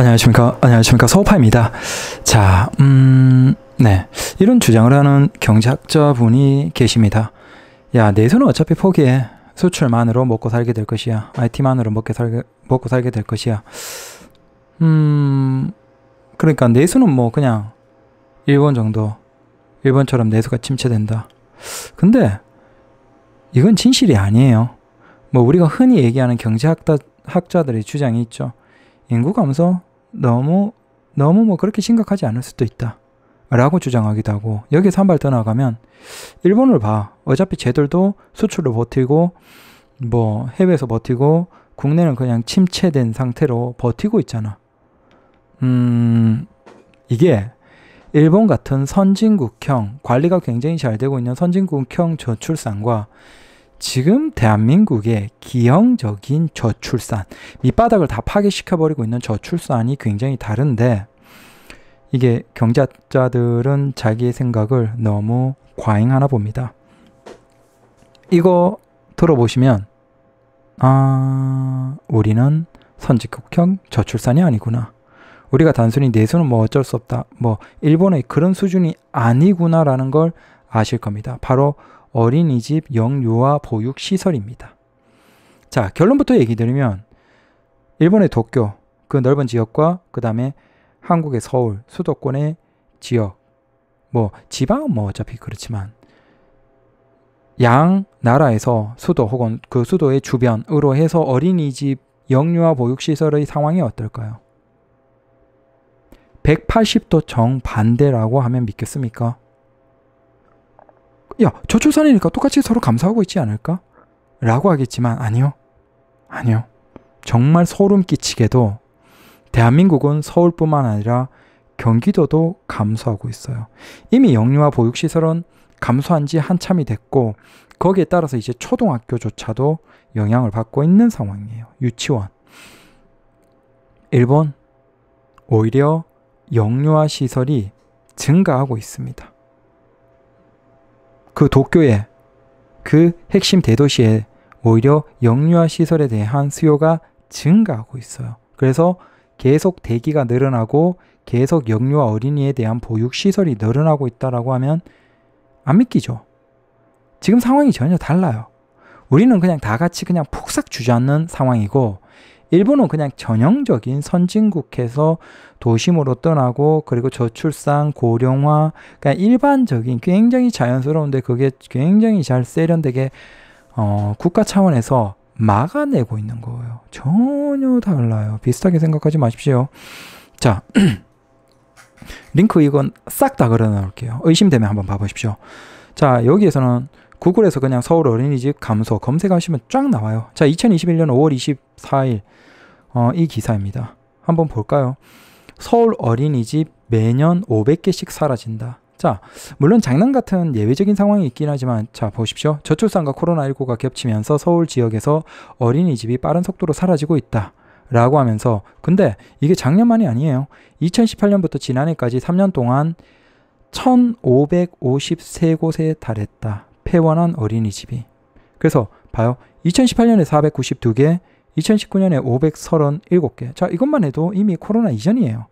안녕하십니까. 안녕하십니까. 서우파입니다. 자, 음, 네. 이런 주장을 하는 경제학자분이 계십니다. 야, 내수는 어차피 포기해. 수출만으로 먹고 살게 될 것이야. IT만으로 먹게 살게, 먹고 살게 될 것이야. 음, 그러니까 내수는 뭐 그냥 일본 정도. 일본처럼 내수가 침체된다. 근데 이건 진실이 아니에요. 뭐 우리가 흔히 얘기하는 경제학자들의 주장이 있죠. 인구 감소, 너무 너무 뭐 그렇게 심각하지 않을 수도 있다. 라고 주장하기도 하고 여기서 한 발 더 나가면 일본을 봐. 어차피 쟤들도 수출로 버티고 뭐 해외에서 버티고 국내는 그냥 침체된 상태로 버티고 있잖아. 음, 이게 일본 같은 선진국형 관리가 굉장히 잘 되고 있는 선진국형 저출산과 지금 대한민국의 기형적인 저출산, 밑바닥을 다 파괴시켜버리고 있는 저출산이 굉장히 다른데, 이게 경제학자들은 자기의 생각을 너무 과잉하나 봅니다. 이거 들어보시면, 아, 우리는 선진국형 저출산이 아니구나. 우리가 단순히 내수는 뭐 어쩔 수 없다. 뭐, 일본의 그런 수준이 아니구나라는 걸 아실 겁니다. 바로 어린이집 영유아 보육 시설입니다. 자, 결론부터 얘기 드리면 일본의 도쿄 그 넓은 지역과 그다음에 한국의 서울 수도권의 지역 뭐 지방은 뭐 어차피 그렇지만 양 나라에서 수도 혹은 그 수도의 주변으로 해서 어린이집 영유아 보육시설의 상황이 어떨까요? 180도 정반대라고 하면 믿겠습니까? 야, 저출산이니까 똑같이 서로 감사하고 있지 않을까? 라고 하겠지만, 아니요. 아니요. 정말 소름 끼치게도 대한민국은 서울뿐만 아니라 경기도도 감소하고 있어요. 이미 영유아 보육시설은 감소한 지 한참이 됐고, 거기에 따라서 이제 초등학교조차도 영향을 받고 있는 상황이에요. 유치원. 일본, 오히려 영유아 시설이 증가하고 있습니다. 그 도쿄에 그 핵심 대도시에 오히려 영유아 시설에 대한 수요가 증가하고 있어요. 그래서 계속 대기가 늘어나고 계속 영유아 어린이에 대한 보육 시설이 늘어나고 있다라고 하면 안 믿기죠. 지금 상황이 전혀 달라요. 우리는 그냥 다 같이 그냥 폭삭 주저앉는 상황이고 일본은 그냥 전형적인 선진국에서 도심으로 떠나고 그리고 저출산, 고령화, 그러 그러니까 일반적인 굉장히 자연스러운데 그게 굉장히 잘 세련되게 어, 국가 차원에서 막아내고 있는 거예요. 전혀 달라요. 비슷하게 생각하지 마십시오. 자, 링크 이건 싹 다 걸어 놓을게요. 의심되면 한번 봐보십시오. 자, 여기에서는 구글에서 그냥 서울 어린이집 감소 검색하시면 쫙 나와요. 자, 2021년 5월 24일 어, 이 기사입니다. 한번 볼까요? 서울 어린이집 매년 500개씩 사라진다. 자, 물론 장난 같은 예외적인 상황이 있긴 하지만 자, 보십시오. 저출산과 코로나19가 겹치면서 서울 지역에서 어린이집이 빠른 속도로 사라지고 있다. 라고 하면서 근데 이게 작년만이 아니에요. 2018년부터 지난해까지 3년 동안 1553곳에 달했다. 폐원한 어린이집이. 그래서 봐요. 2018년에 492개, 2019년에 537개. 자, 이것만 해도 이미 코로나 이전이에요.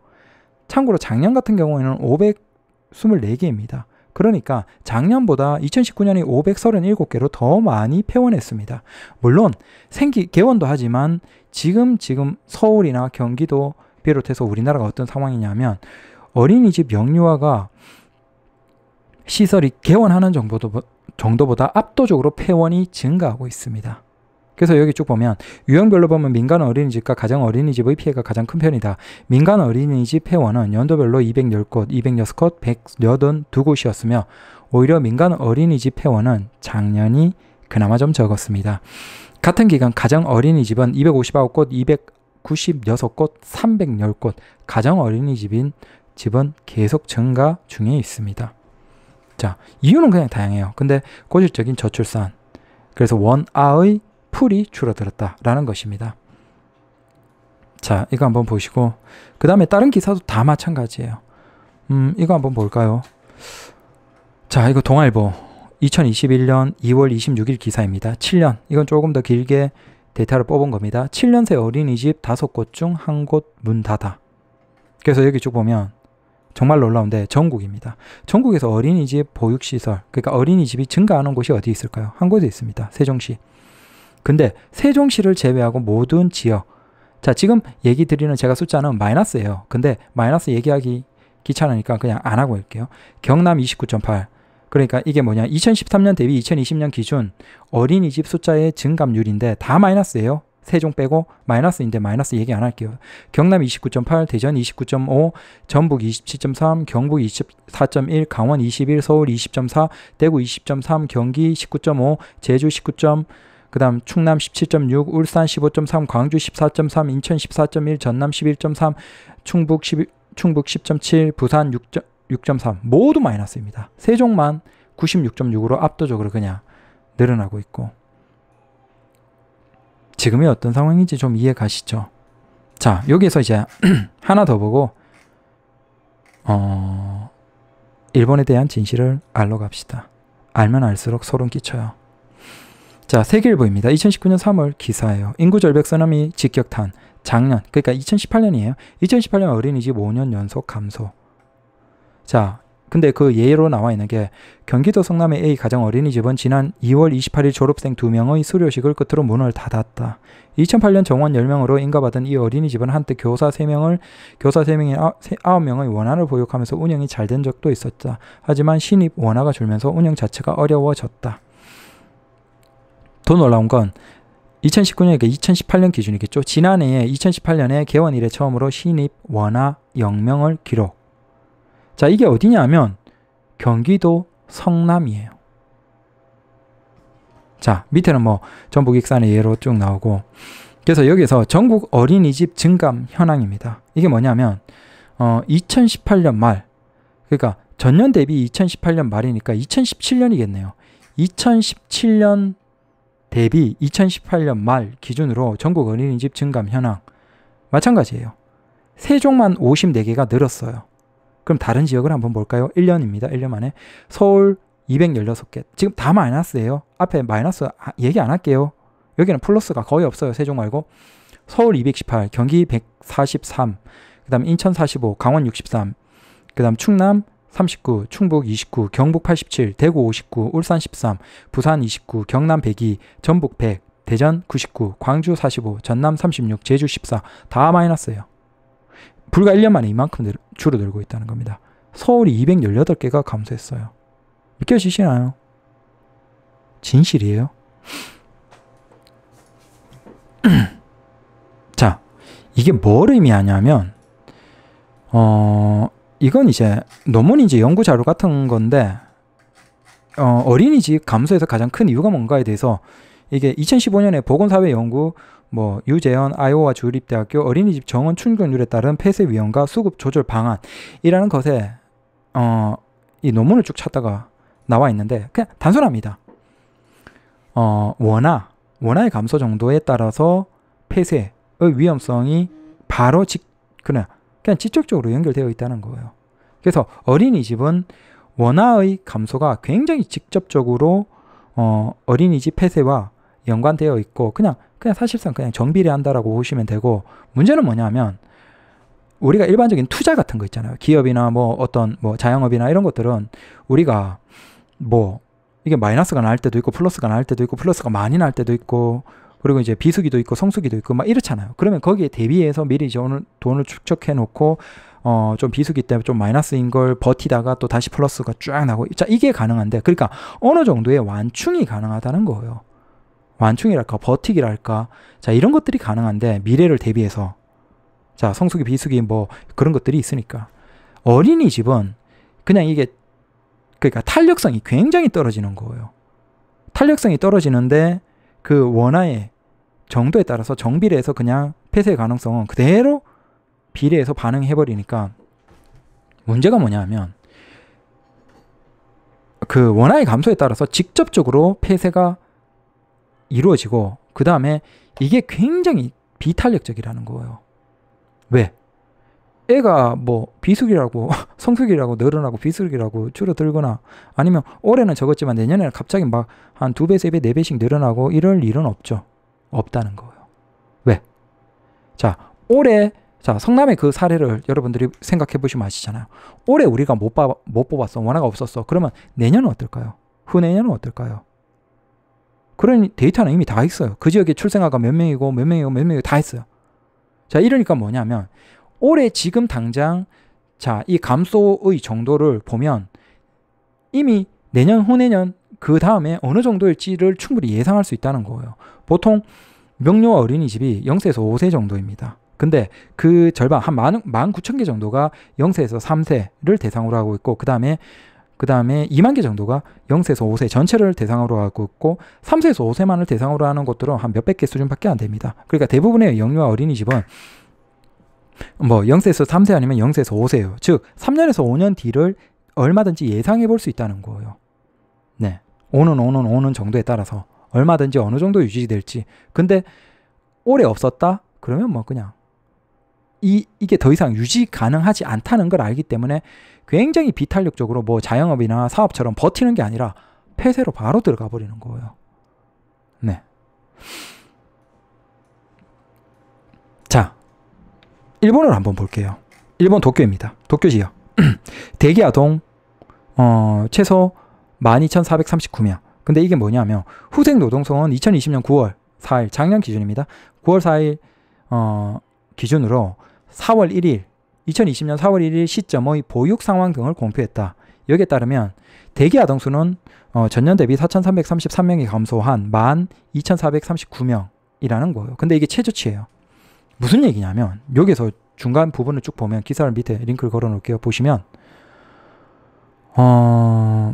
참고로 작년 같은 경우에는 524개입니다. 그러니까 작년보다 2 0 1 9년에 537개로 더 많이 폐원했습니다. 물론 생기 개원도 하지만 지금 지금 서울이나 경기도 비롯해서 우리나라가 어떤 상황이냐면 어린이집 영유아가 시설이 개원하는 정도도 뭐 정도보다 압도적으로 폐원이 증가하고 있습니다. 그래서 여기 쭉 보면 유형별로 보면 민간 어린이집과 가정 어린이집의 피해가 가장 큰 편이다. 민간 어린이집 폐원은 연도별로 210곳, 206곳, 182곳이었으며 오히려 민간 어린이집 폐원은 작년이 그나마 좀 적었습니다. 같은 기간 가정 어린이집은 259곳, 296곳, 310곳, 가정 어린이집인 집은 계속 증가 중에 있습니다. 자, 이유는 그냥 다양해요. 근데 고질적인 저출산. 그래서 원아의 풀이 줄어들었다라는 것입니다. 자, 이거 한번 보시고 그 다음에 다른 기사도 다 마찬가지예요. 음, 이거 한번 볼까요? 자, 이거 동아일보 2021년 2월 26일 기사입니다. 7년. 이건 조금 더 길게 데이터를 뽑은 겁니다. 7년 새 어린이집 5곳 중 한 곳 문 닫아. 그래서 여기 쭉 보면 정말 놀라운데 전국입니다. 전국에서 어린이집 보육시설, 그러니까 어린이집이 증가하는 곳이 어디 있을까요? 한 곳에 있습니다. 세종시. 근데 세종시를 제외하고 모든 지역. 자, 지금 얘기 드리는 제가 숫자는 마이너스예요. 근데 마이너스 얘기하기 귀찮으니까 그냥 안 하고 올게요 경남 29.8. 그러니까 이게 뭐냐? 2013년 대비 2020년 기준 어린이집 숫자의 증감률인데 다 마이너스예요. 세종 빼고 마이너스인데 마이너스 얘기 안 할게요. 경남 29.8, 대전 29.5, 전북 27.3, 경북 24.1, 강원 21, 서울 20.4, 대구 20.3, 경기 19.5, 제주 19. 그 다음 충남 17.6, 울산 15.3, 광주 14.3, 인천 14.1, 전남 11.3, 충북 1 0 충북 10.7, 부산 6 6.3 모두 마이너스입니다. 세종만 96.6으로 압도적으로 그냥 늘어나고 있고 지금의 어떤 상황인지 좀 이해 가시죠? 자, 여기에서 이제 하나 더 보고 어, 일본에 대한 진실을 알러 갑시다. 알면 알수록 소름 끼쳐요. 자, 세계일보입니다. 2019년 3월 기사예요. 인구 절벽 쓰나미 직격탄. 작년, 그러니까 2018년이에요. 2018년 어린이집 5년 연속 감소. 자, 근데 그 예로 나와 있는 게 경기도 성남의 A 가정 어린이집은 지난 2월 28일 졸업생 2명의 수료식을 끝으로 문을 닫았다. 2008년 정원 10명으로 인가받은 이 어린이집은 한때 교사 3명을 교사 3명이 아, 9명의 원한을 보육하면서 운영이 잘 된 적도 있었다. 하지만 신입 원화가 줄면서 운영 자체가 어려워졌다. 더 놀라운 건2 0 1 9년에니 2018년 기준이겠죠. 지난해에 2018년에 개원 이래 처음으로 신입 원화 0명을 기록. 자, 이게 어디냐면 하 경기도 성남이에요. 자, 밑에는 뭐 전북 익산의 예로 쭉 나오고 그래서 여기서 전국 어린이집 증감 현황입니다. 이게 뭐냐면 어, 2018년 말 그러니까 전년 대비 2018년 말이니까 2017년이겠네요. 2017년 대비 2018년 말 기준으로 전국 어린이집 증감 현황 마찬가지예요. 세종만 54개가 늘었어요. 그럼 다른 지역을 한번 볼까요? 1년입니다. 1년 만에 서울 216개. 지금 다 마이너스예요. 앞에 마이너스 아, 얘기 안 할게요. 여기는 플러스가 거의 없어요. 세종 말고. 서울 218, 경기 143, 그다음 인천 45, 강원 63, 그다음 충남 39, 충북 29, 경북 87, 대구 59, 울산 13, 부산 29, 경남 102, 전북 100, 대전 99, 광주 45, 전남 36, 제주 14, 다 마이너스예요. 불과 1년 만에 이만큼 줄어들고 있다는 겁니다. 서울이 218개가 감소했어요. 느껴지시나요? 진실이에요. 자, 이게 뭘 의미하냐면, 어, 이건 이제 논문인지 연구 자료 같은 건데, 어, 어린이집 감소에서 가장 큰 이유가 뭔가에 대해서 이게 2015년에 보건사회 연구 뭐 유재현 아이오와 주립대학교 어린이집 정원 충족률에 따른 폐쇄 위험과 수급 조절 방안이라는 것에 어 이 논문을 쭉 찾다가 나와 있는데 그냥 단순합니다. 어 원화 원화의 감소 정도에 따라서 폐쇄의 위험성이 바로 직 그냥 그냥 직접적으로 연결되어 있다는 거예요. 그래서 어린이집은 원화의 감소가 굉장히 직접적으로 어, 어린이집 폐쇄와 연관되어 있고 그냥 그냥 사실상 그냥 정비를 한다라고 보시면 되고 문제는 뭐냐면 우리가 일반적인 투자 같은 거 있잖아요. 기업이나 뭐 어떤 뭐 자영업이나 이런 것들은 우리가 뭐 이게 마이너스가 날 때도 있고 플러스가 날 때도 있고 플러스가 많이 날 때도 있고 그리고 이제 비수기도 있고 성수기도 있고 막 이렇잖아요. 그러면 거기에 대비해서 미리 이제 오늘 돈을 축적해 놓고 어 좀 비수기 때문에좀 마이너스인 걸 버티다가 또 다시 플러스가 쫙 나고 자 이게 가능한데 그러니까 어느 정도의 완충이 가능하다는 거예요. 완충이랄까, 버티기랄까. 자, 이런 것들이 가능한데 미래를 대비해서 자, 성수기, 비수기 뭐 그런 것들이 있으니까. 어린이집은 그냥 이게 그러니까 탄력성이 굉장히 떨어지는 거예요. 탄력성이 떨어지는데 그 원화의 정도에 따라서 정비례에서 그냥 폐쇄 가능성은 그대로 비례해서 반응해 버리니까 문제가 뭐냐 하면 그 원화의 감소에 따라서 직접적으로 폐쇄가 이루어지고 그 다음에 이게 굉장히 비탄력적이라는 거예요. 왜? 애가 뭐비수기라고성수기라고 늘어나고 비수기라고 줄어들거나 아니면 올해는 적었지만 내년에는 갑자기 막 한 두 배, 세 배, 네 배씩 늘어나고 이럴 일은 없죠. 없다는 거예요. 왜? 자, 올해 자, 성남의 그 사례를 여러분들이 생각해 보시면 아시잖아요. 올해 우리가 못, 봐, 못 뽑았어. 원화가 없었어. 그러면 내년은 어떨까요? 후내년은 어떨까요? 그런 데이터는 이미 다 있어요. 그 지역에 출생아가 몇 명이고 몇 명이고 몇 명이고 다있어요 자, 이러니까 뭐냐면 올해 지금 당장 자, 이 감소의 정도를 보면 이미 내년 후내년 그 다음에 어느 정도일지를 충분히 예상할 수 있다는 거예요. 보통 명료 어린이집이 0세에서 5세 정도입니다. 근데 그 절반 한 19,000개 정도가 0세에서 3세를 대상으로 하고 있고 그 다음에 그 다음에 2만 개 정도가 0세에서 5세 전체를 대상으로 하고 있고 3세에서 5세만을 대상으로 하는 것들은 한 몇백 개 수준밖에 안 됩니다. 그러니까 대부분의 영유아 어린이집은 뭐 0세에서 3세 아니면 0세에서 5세예요. 즉 3년에서 5년 뒤를 얼마든지 예상해 볼 수 있다는 거예요. 네. 오는 오는 오는 정도에 따라서 얼마든지 어느 정도 유지될지. 근데 오래 없었다? 그러면 뭐 그냥 이 이게 더 이상 유지 가능하지 않다는 걸 알기 때문에 굉장히 비탄력적으로 뭐 자영업이나 사업처럼 버티는 게 아니라 폐쇄로 바로 들어가 버리는 거예요. 네. 자, 일본을 한번 볼게요. 일본 도쿄입니다. 도쿄 지역. 대기 아동 어, 최소 12,439명. 근데 이게 뭐냐면 후생 노동성은 2020년 9월 4일 작년 기준입니다. 9월 4일 어, 기준으로 4월 1일 2020년 4월 1일 시점의 보육 상황 등을 공표했다. 여기에 따르면 대기 아동 수는 어, 전년 대비 4,333명이 감소한 12,439명이라는 거예요. 근데 이게 최저치예요. 무슨 얘기냐면 여기서 중간 부분을 쭉 보면 기사를 밑에 링크를 걸어 놓을게요. 보시면 어,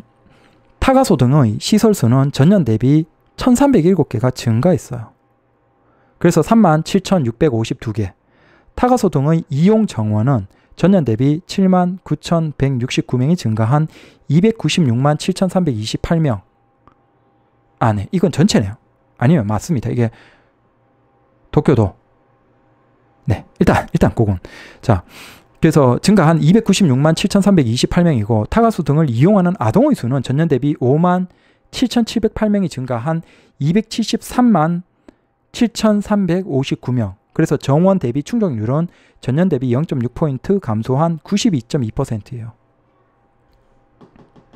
타가소 등의 시설 수는 전년 대비 1,307개가 증가했어요. 그래서 37,652개 타가소등의 이용 정원은 전년 대비 7만 9,169명이 증가한 296만 7,328명. 아, 네. 이건 전체네요. 아니면 맞습니다. 이게 도쿄도. 네. 일단, 일단 그건. 자. 그래서 증가한 296만 7,328명이고 타가소 등을 이용하는 아동의 수는 전년 대비 5만 7,708명이 증가한 273만 7,359명. 그래서 정원 대비 충족률은 전년 대비 0.6포인트 감소한 92.2%예요.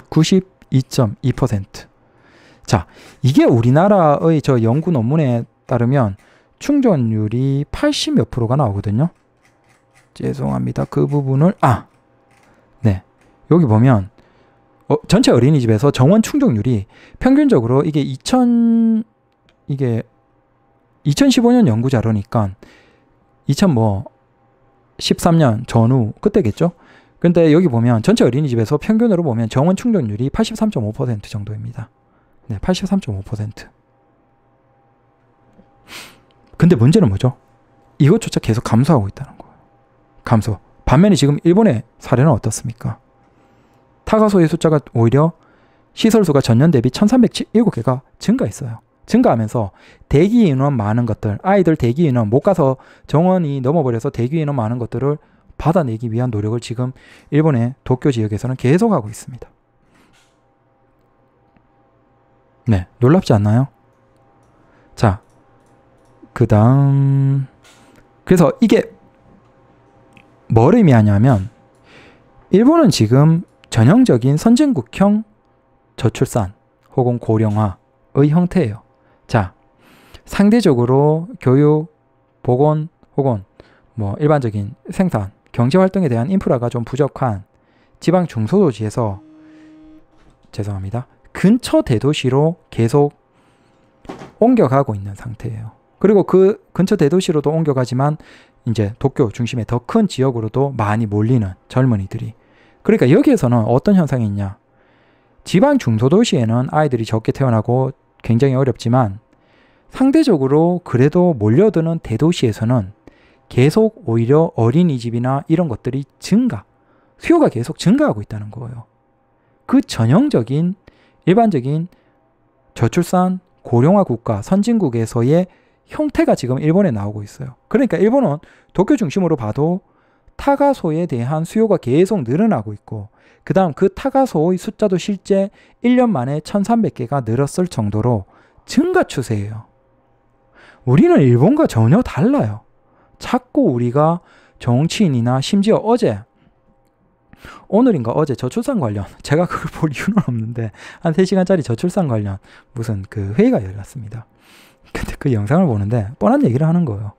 92.2%. 자, 이게 우리나라의 저 연구 논문에 따르면 충전율이 80 몇 프로가 나오거든요. 죄송합니다. 그 부분을 아. 네. 여기 보면 어, 전체 어린이집에서 정원 충족률이 평균적으로 이게 2000 이게 2015년 연구 자료니까 2013년 뭐 전후 그때겠죠. 근데 여기 보면 전체 어린이집에서 평균으로 보면 정원 충족률이 83.5% 정도입니다. 네, 83.5%. 근데 문제는 뭐죠? 이것조차 계속 감소하고 있다는 거예요. 감소. 반면에 지금 일본의 사례는 어떻습니까? 타가소의 숫자가 오히려 시설 수가 전년 대비 1 3 0 7개가 증가했어요. 증가하면서 대기 인원 많은 것들, 아이들 대기 인원 못 가서 정원이 넘어버려서 대기 인원 많은 것들을 받아내기 위한 노력을 지금 일본의 도쿄 지역에서는 계속하고 있습니다. 네, 놀랍지 않나요? 자, 그 다음. 그래서 이게 뭘 의미하냐면, 일본은 지금 전형적인 선진국형 저출산 혹은 고령화의 형태예요. 자, 상대적으로 교육, 보건 혹은 뭐 일반적인 생산, 경제 활동에 대한 인프라가 좀 부족한 지방 중소도시에서 죄송합니다. 근처 대도시로 계속 옮겨가고 있는 상태예요. 그리고 그 근처 대도시로도 옮겨가지만 이제 도쿄 중심의 더 큰 지역으로도 많이 몰리는 젊은이들이. 그러니까 여기에서는 어떤 현상이 있냐? 지방 중소도시에는 아이들이 적게 태어나고 굉장히 어렵지만 상대적으로 그래도 몰려드는 대도시에서는 계속 오히려 어린이집이나 이런 것들이 증가, 수요가 계속 증가하고 있다는 거예요. 그 전형적인 일반적인 저출산 고령화 국가 선진국에서의 형태가 지금 일본에 나오고 있어요. 그러니까 일본은 도쿄 중심으로 봐도 타가소에 대한 수요가 계속 늘어나고 있고 그 다음 그 타가소의 숫자도 실제 1년 만에 1300개가 늘었을 정도로 증가 추세예요. 우리는 일본과 전혀 달라요. 자꾸 우리가 정치인이나 심지어 어제 오늘인가 어제 저출산 관련 제가 그걸 볼 이유는 없는데 한 3시간짜리 저출산 관련 무슨 그 회의가 열렸습니다. 근데 그 영상을 보는데 뻔한 얘기를 하는 거예요.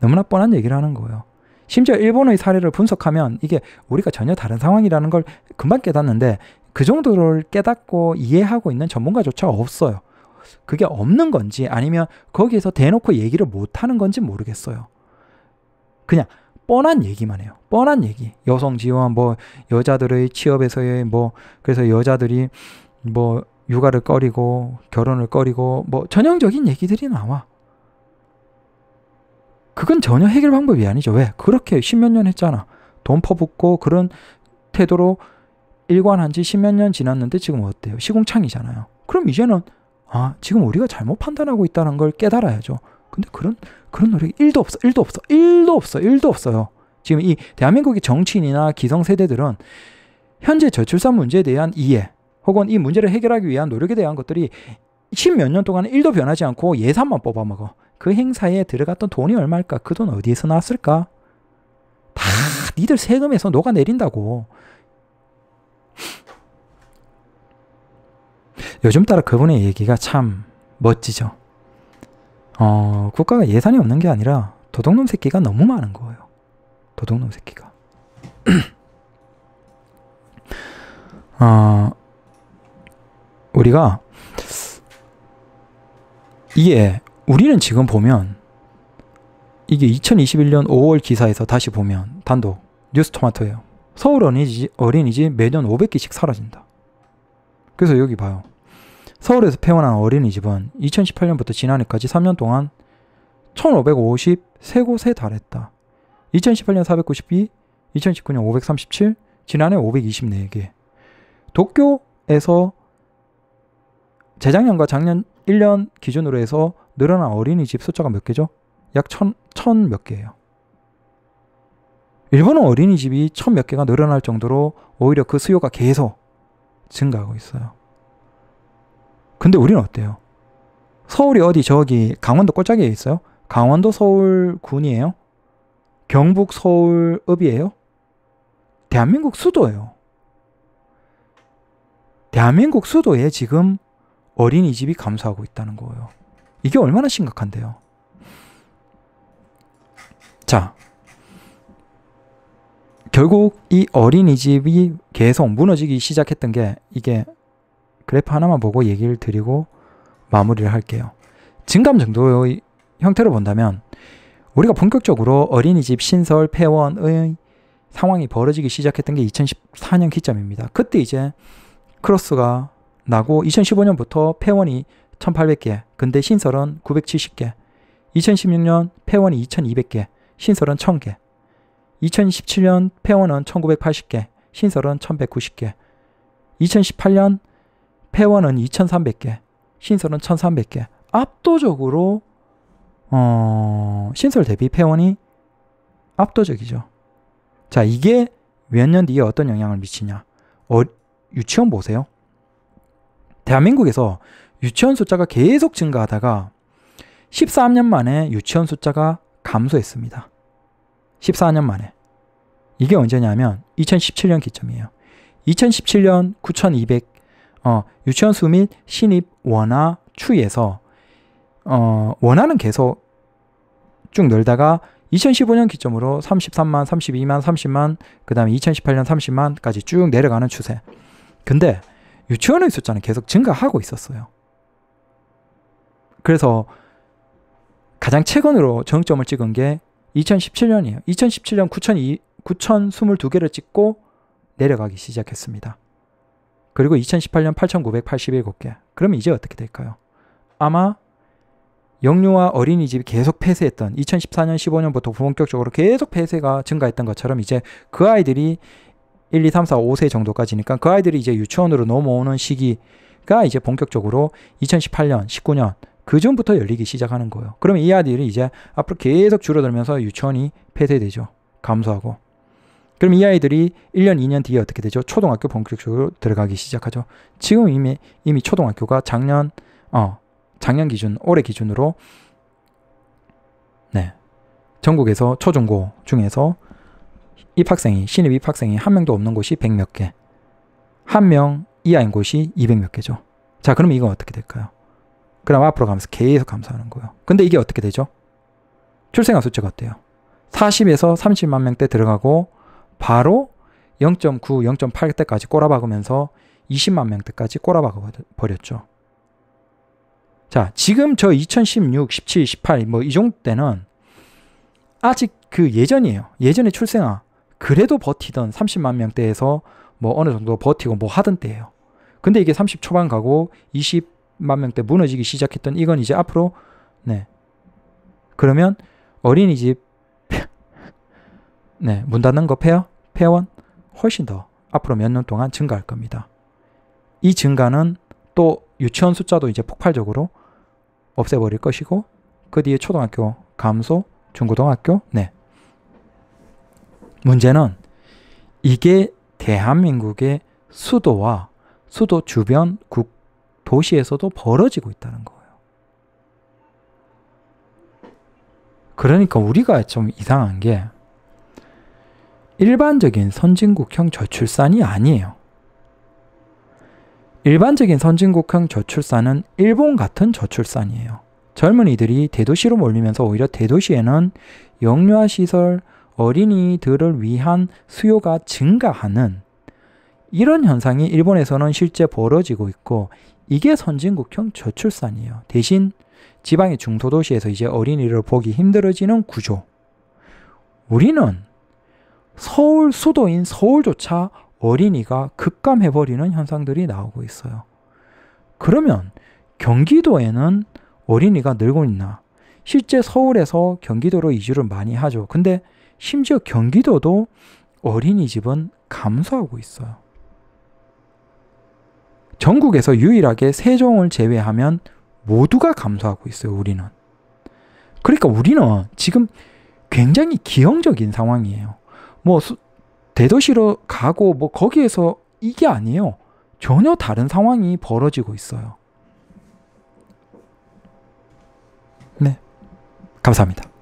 너무나 뻔한 얘기를 하는 거예요. 심지어 일본의 사례를 분석하면 이게 우리가 전혀 다른 상황이라는 걸 금방 깨닫는데 그 정도를 깨닫고 이해하고 있는 전문가조차 없어요. 그게 없는 건지 아니면 거기에서 대놓고 얘기를 못 하는 건지 모르겠어요. 그냥 뻔한 얘기만 해요. 뻔한 얘기. 여성 지원, 뭐, 여자들의 취업에서의 뭐, 그래서 여자들이 뭐, 육아를 꺼리고, 결혼을 꺼리고, 뭐, 전형적인 얘기들이 나와. 그건 전혀 해결 방법이 아니죠. 왜? 그렇게 십몇 년 했잖아. 돈 퍼붓고 그런 태도로 일관한 지 십몇 년 지났는데 지금 어때요? 시궁창이잖아요. 그럼 이제는 아, 지금 우리가 잘못 판단하고 있다는 걸 깨달아야죠. 근데 그런 그런 노력 이 일도 없어. 일도 없어. 일도 없어. 일도 없어요. 지금 이 대한민국의 정치인이나 기성 세대들은 현재 저출산 문제에 대한 이해 혹은 이 문제를 해결하기 위한 노력에 대한 것들이 십몇년 동안 일도 변하지 않고 예산만 뽑아먹어. 그 행사에 들어갔던 돈이 얼마일까? 그 돈 어디에서 나왔을까? 다 니들 세금에서 녹아내린다고. 요즘 따라 그분의 얘기가 참 멋지죠. 어, 국가가 예산이 없는 게 아니라 도둑놈 새끼가 너무 많은 거예요. 도둑놈 새끼가. 어, 우리가 이게 우리는 지금 보면 이게 2021년 5월 기사에서 다시 보면 단독 뉴스 토마토예요. 서울 어린이집, 어린이집 매년 500개씩 사라진다. 그래서 여기 봐요. 서울에서 폐어난 어린이집은 2018년부터 지난해까지 3년 동안 1553곳에 달했다. 2018년 492, 2019년 537, 지난해 524개. 도쿄에서 재작년과 작년 1년 기준으로 해서 늘어난 어린이집 숫자가 몇 개죠? 약 천, 천몇 개예요. 일본은 어린이집이 천 몇 개가 늘어날 정도로 오히려 그 수요가 계속 증가하고 있어요. 근데 우리는 어때요? 서울이 어디 저기 강원도 꼴짝에 있어요? 강원도 서울군이에요? 경북 서울읍이에요? 대한민국 수도예요. 대한민국 수도에 지금 어린이집이 감소하고 있다는 거예요. 이게 얼마나 심각한데요. 자, 결국 이 어린이집이 계속 무너지기 시작했던 게 이게 그래프 하나만 보고 얘기를 드리고 마무리를 할게요. 증감 정도의 형태로 본다면 우리가 본격적으로 어린이집 신설 폐원의 상황이 벌어지기 시작했던 게 2014년 기점입니다. 그때 이제 크로스가 나고 2015년부터 폐원이 1800개, 근데 신설은 970개, 2016년 폐원이 2200개, 신설은 1000개, 2017년 폐원은 1980개, 신설은 1190개, 2018년 폐원은 2300개, 신설은 1300개. 압도적으로 어, 신설 대비 폐원이 압도적이죠. 자, 이게 몇 년 뒤에 어떤 영향을 미치냐? 어, 유치원 보세요. 대한민국에서 유치원 숫자가 계속 증가하다가 1 4년 만에 유치원 숫자가 감소했습니다. 14년 만에. 이게 언제냐면 2017년 기점이에요. 2017년 9,200 어, 유치원 수 및 신입 원화 추이에서 어, 원화는 계속 쭉 늘다가 2015년 기점으로 33만, 32만, 30만, 그 다음에 2018년 30만까지 쭉 내려가는 추세. 근데 유치원의 숫자는 계속 증가하고 있었어요. 그래서 가장 최근으로 정점을 찍은 게 2017년이에요. 2017년 9,000, 9,022개를 찍고 내려가기 시작했습니다. 그리고 2018년 8,987개. 그러면 이제 어떻게 될까요? 아마 영유아 어린이집이 계속 폐쇄했던 2014년, 15년부터 본격적으로 계속 폐쇄가 증가했던 것처럼 이제 그 아이들이 1, 2, 3, 4, 5세 정도까지니까 그 아이들이 이제 유치원으로 넘어오는 시기가 이제 본격적으로 2018년, 19년 그 전부터 열리기 시작하는 거예요. 그러면 이 아이들이 이제 앞으로 계속 줄어들면서 유치원이 폐쇄되죠. 감소하고. 그럼 이 아이들이 1년, 2년 뒤에 어떻게 되죠? 초등학교 본격적으로 들어가기 시작하죠. 지금 이미 이미 초등학교가 작년 어 작년 기준, 올해 기준으로 네. 전국에서 초중고 중에서 입학생이 신입 입학생이 한 명도 없는 곳이 100 몇 개, 한 명 이하인 곳이 200 몇 개죠. 자, 그러면 이건 어떻게 될까요? 그럼 앞으로 가면서 계속 감소하는 거예요. 근데 이게 어떻게 되죠? 출생아 수치가 어때요? 40에서 30만 명대 들어가고 바로 0.9, 0.8대까지 꼬라박으면서 20만 명대까지 꼬라박아 버렸죠. 자, 지금 저 2016, 17, 18, 뭐 이 정도 때는 아직 그 예전이에요. 예전에 출생아 그래도 버티던 30만 명대에서 뭐 어느 정도 버티고 뭐 하던 때예요. 근데 이게 30 초반 가고 20만 명대 무너지기 시작했던 이건 이제 앞으로 네. 그러면 어린이집 네, 문 닫는 거 폐어 폐원 훨씬 더 앞으로 몇 년 동안 증가할 겁니다. 이 증가는 또 유치원 숫자도 이제 폭발적으로 없애버릴 것이고 그 뒤에 초등학교 감소, 중고등학교 네 문제는 이게 대한민국의 수도와 수도 주변 국 도시에서도 벌어지고 있다는 거예요. 그러니까 우리가 좀 이상한 게 일반적인 선진국형 저출산이 아니에요. 일반적인 선진국형 저출산은 일본 같은 저출산이에요. 젊은이들이 대도시로 몰리면서 오히려 대도시에는 영유아 시설, 어린이들을 위한 수요가 증가하는 이런 현상이 일본에서는 실제 벌어지고 있고 이게 선진국형 저출산이에요. 대신 지방의 중소도시에서 이제 어린이를 보기 힘들어지는 구조. 우리는 서울 수도인 서울조차 어린이가 급감해버리는 현상들이 나오고 있어요. 그러면 경기도에는 어린이가 늘고 있나? 실제 서울에서 경기도로 이주를 많이 하죠. 근데 심지어 경기도도 어린이집은 감소하고 있어요. 전국에서 유일하게 세종을 제외하면 모두가 감소하고 있어요, 우리는. 그러니까 우리는 지금 굉장히 기형적인 상황이에요. 뭐 수, 대도시로 가고 뭐 거기에서 이게 아니에요. 전혀 다른 상황이 벌어지고 있어요. 네. 감사합니다.